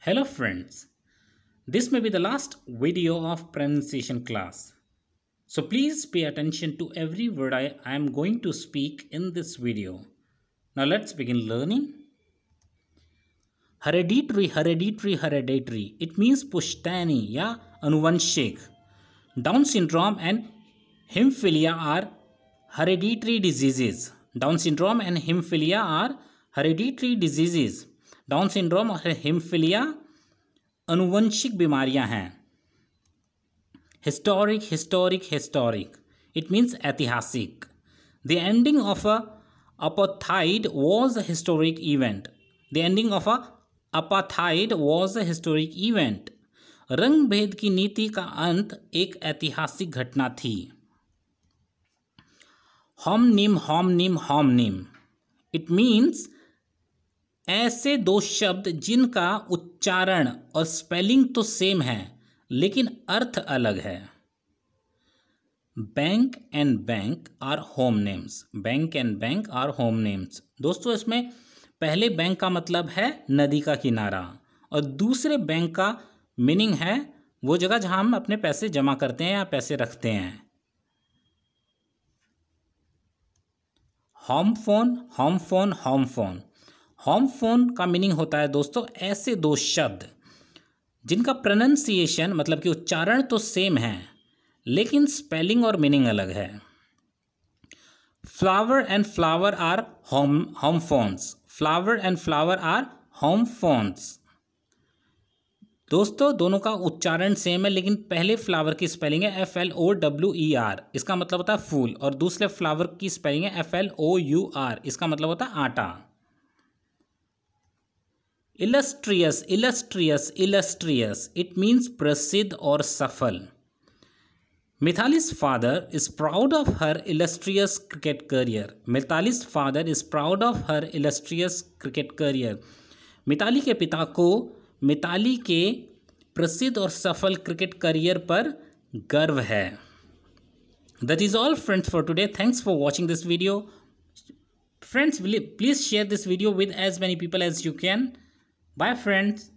Hello friends, this may be the last video of pronunciation class. So please pay attention to every word I, I am going to speak in this video. Now let's begin learning. Hereditary, hereditary, hereditary. It means Pushtani, yeah, Anuvanshik. Down syndrome and hemophilia are hereditary diseases. Down syndrome and hemophilia are hereditary diseases. Down syndrome और hemophilia अनुवंशिक बीमारियां हैं historic historic historic it means ऐतिहासिक the ending of a apartheid was a historic event the ending of a apartheid was a historic event रंग भेद की नीति का अंत एक ऐतिहासिक घटना थी निम निम होम निम इट मीन्स ऐसे दो शब्द जिनका उच्चारण और स्पेलिंग तो सेम है लेकिन अर्थ अलग है bank and bank are homonyms bank and bank are homonyms दोस्तों इसमें पहले बैंक का मतलब है नदी का किनारा और दूसरे बैंक का मीनिंग है वो जगह जहां हम अपने पैसे जमा करते हैं या पैसे रखते हैं homophone homophone homophone homophone का मीनिंग होता है दोस्तों ऐसे दो शब्द जिनका प्रोनंसिएशन मतलब कि उच्चारण तो सेम है लेकिन स्पेलिंग और मीनिंग अलग है flower and flower are home homophones flower and flower are homophones दोस्तों दोनों का उच्चारण सेम है लेकिन पहले फ्लावर की स्पेलिंग है F L O W E R इसका मतलब होता है फूल और दूसरे फ्लावर की स्पेलिंग है F L O U R इसका मतलब होता है आटा illustrious illustrious illustrious it means prasidh or safal Mithali's father is proud of her illustrious cricket career. Mithali's father is proud of her illustrious cricket career. Mitali के पिता को मिताली के प्रसिद्ध और सफल क्रिकेट करियर पर गर्व है that is all friends for today thanks for watching this video friends please share this video with as many people as you can Bye friends.